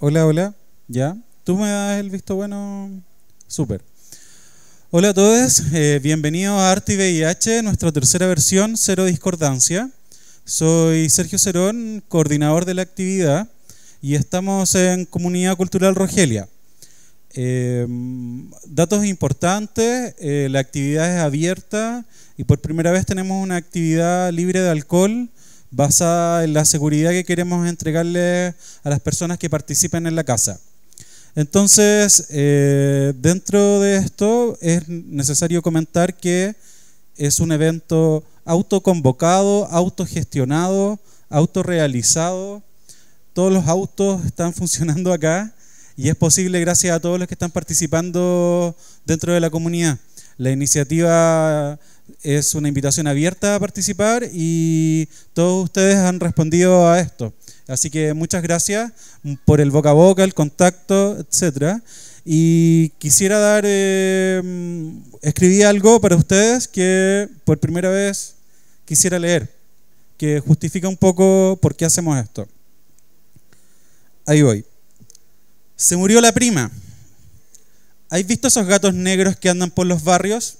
Hola, hola. ¿Ya? ¿Tú me das el visto bueno? Súper. Hola a todos, eh, bienvenidos a Arte VIH, nuestra tercera versión, Cero Discordancia. Soy Sergio Cerón, coordinador de la actividad, y estamos en Comunidad Cultural Rogelia. Em, datos importantes, eh, la actividad es abierta y por primera vez tenemos una actividad libre de alcohol basada en la seguridad que queremos entregarle a las personas que participen en la casa. Entonces, eh, dentro de esto es necesario comentar que es un evento autoconvocado, autogestionado, autorrealizado. Todos los autos están funcionando acá y es posible gracias a todos los que están participando dentro de la comunidad. La iniciativa es una invitación abierta a participar y todos ustedes han respondido a esto. Así que muchas gracias por el boca a boca, el contacto, etcétera. Y quisiera dar, eh, escribí algo para ustedes que por primera vez quisiera leer, que justifica un poco por qué hacemos esto. Ahí voy. Se murió la prima. hay visto esos gatos negros que andan por los barrios?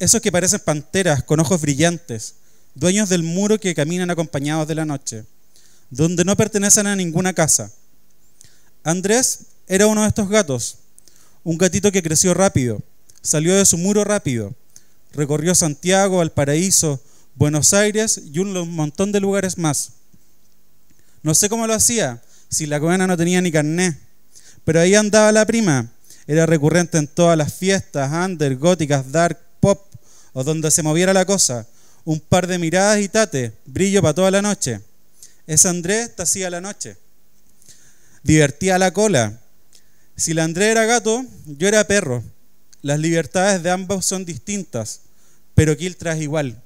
esos que parecen panteras con ojos brillantes, dueños del muro que caminan acompañados de la noche, donde no pertenecen a ninguna casa. Andrés era uno de estos gatos, un gatito que creció rápido, salió de su muro rápido, recorrió Santiago, Valparaíso, Buenos Aires y un montón de lugares más. No sé cómo lo hacía, si la cubana no tenía ni carné, pero ahí andaba la prima. Era recurrente en todas las fiestas, under, góticas, dark, o donde se moviera la cosa, un par de miradas y tate, brillo para toda la noche. Es Andrés tacía la noche. Divertía la cola. Si la André era gato, yo era perro. Las libertades de ambos son distintas, pero Kiltra es igual.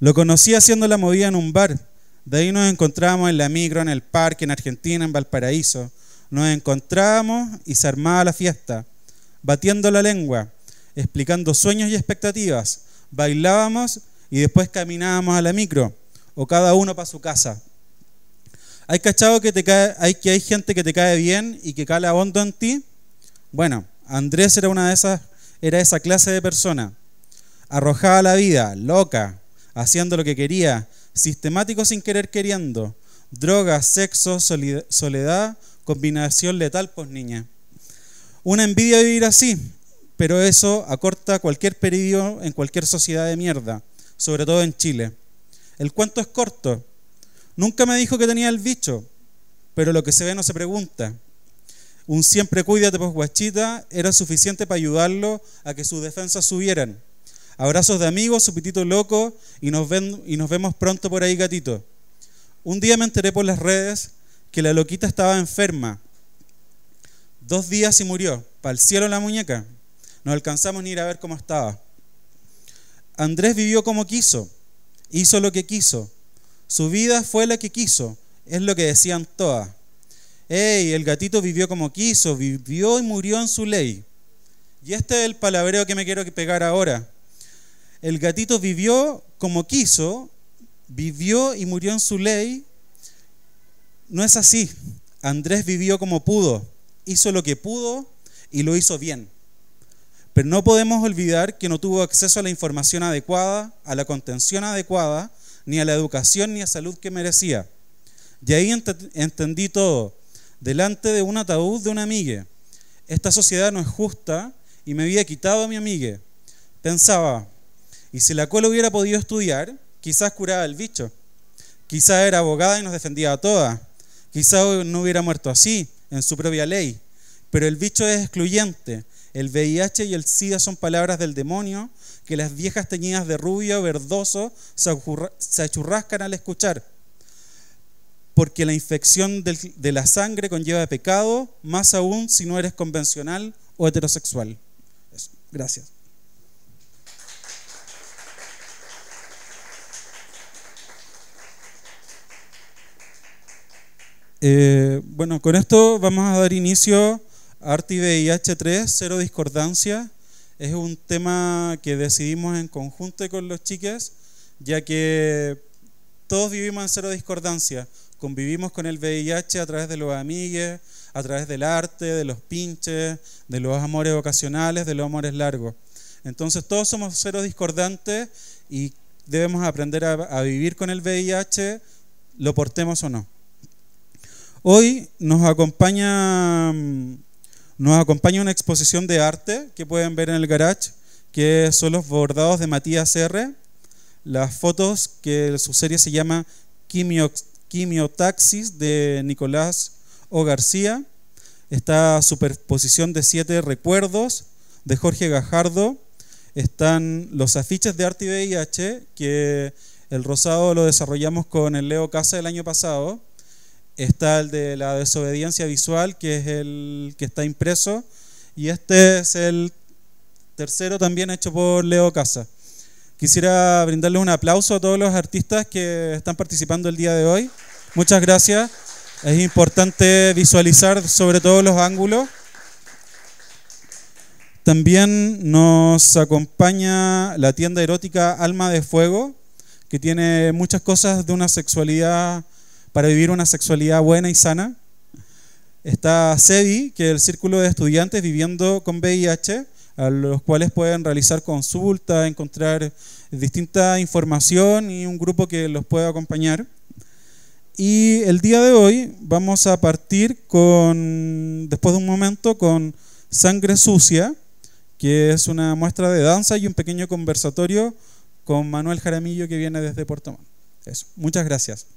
Lo conocí haciendo la movida en un bar. De ahí nos encontramos en la micro, en el parque, en Argentina, en Valparaíso. Nos encontrábamos y se armaba la fiesta, batiendo la lengua, explicando sueños y expectativas. Bailábamos y después caminábamos a la micro, o cada uno para su casa. ¿Hay cachado que, te cae, hay, que hay gente que te cae bien y que cala hondo en ti? Bueno, Andrés era una de esas, era esa clase de persona. Arrojada a la vida, loca, haciendo lo que quería, sistemático sin querer queriendo. Drogas, sexo, soledad, combinación letal, pues niña. Una envidia de vivir así, pero eso acorta cualquier periodo en cualquier sociedad de mierda, sobre todo en Chile. El cuento es corto. Nunca me dijo que tenía el bicho, pero lo que se ve no se pregunta. Un siempre cuídate pues guachita era suficiente para ayudarlo a que sus defensas subieran. Abrazos de amigos, su pitito loco y nos, ven, y nos vemos pronto por ahí gatito. Un día me enteré por las redes que la loquita estaba enferma. Dos días y murió. Pa'l cielo la muñeca. No alcanzamos ni ir a ver cómo estaba. Andrés vivió como quiso, hizo lo que quiso, su vida fue la que quiso, es lo que decían todas. Ey, el gatito vivió como quiso, vivió y murió en su ley. Y este es el palabreo que me quiero pegar ahora. El gatito vivió como quiso, vivió y murió en su ley. No es así. Andrés vivió como pudo, hizo lo que pudo y lo hizo bien. Pero no podemos olvidar que no tuvo acceso a la información adecuada, a la contención adecuada, ni a la educación ni a salud que merecía. Y ahí entendí todo, delante de un ataúd de una amiga. Esta sociedad no es justa y me había quitado a mi amiga. Pensaba, y si la cual hubiera podido estudiar, quizás curaba el bicho. Quizás era abogada y nos defendía a todas. Quizás no hubiera muerto así, en su propia ley. Pero el bicho es excluyente el VIH y el SIDA son palabras del demonio que las viejas teñidas de rubio verdoso se achurrascan al escuchar. Porque la infección de la sangre conlleva pecado, más aún si no eres convencional o heterosexual. Gracias. Eh, bueno, con esto vamos a dar inicio ART y VIH3, cero discordancia, es un tema que decidimos en conjunto con los chiques, ya que todos vivimos en cero discordancia. Convivimos con el VIH a través de los amigues, a través del arte, de los pinches, de los amores ocasionales, de los amores largos. Entonces todos somos cero discordantes y debemos aprender a, a vivir con el VIH, lo portemos o no. Hoy nos acompaña mm, nos acompaña una exposición de arte que pueden ver en el garage, que son los bordados de Matías R. Las fotos que su serie se llama Quimiotaxis de Nicolás O. García. Está superposición de siete recuerdos de Jorge Gajardo. Están los afiches de arte y VIH, que el rosado lo desarrollamos con el Leo Casa el año pasado Está el de la desobediencia visual, que es el que está impreso. Y este es el tercero también hecho por Leo Casa. Quisiera brindarle un aplauso a todos los artistas que están participando el día de hoy. Muchas gracias. Es importante visualizar sobre todos los ángulos. También nos acompaña la tienda erótica Alma de Fuego, que tiene muchas cosas de una sexualidad para vivir una sexualidad buena y sana. Está SEDI, que es el Círculo de Estudiantes Viviendo con VIH, a los cuales pueden realizar consulta, encontrar distinta información y un grupo que los pueda acompañar. Y el día de hoy vamos a partir con, después de un momento, con Sangre Sucia, que es una muestra de danza y un pequeño conversatorio con Manuel Jaramillo que viene desde Puerto Montt. Eso, muchas gracias.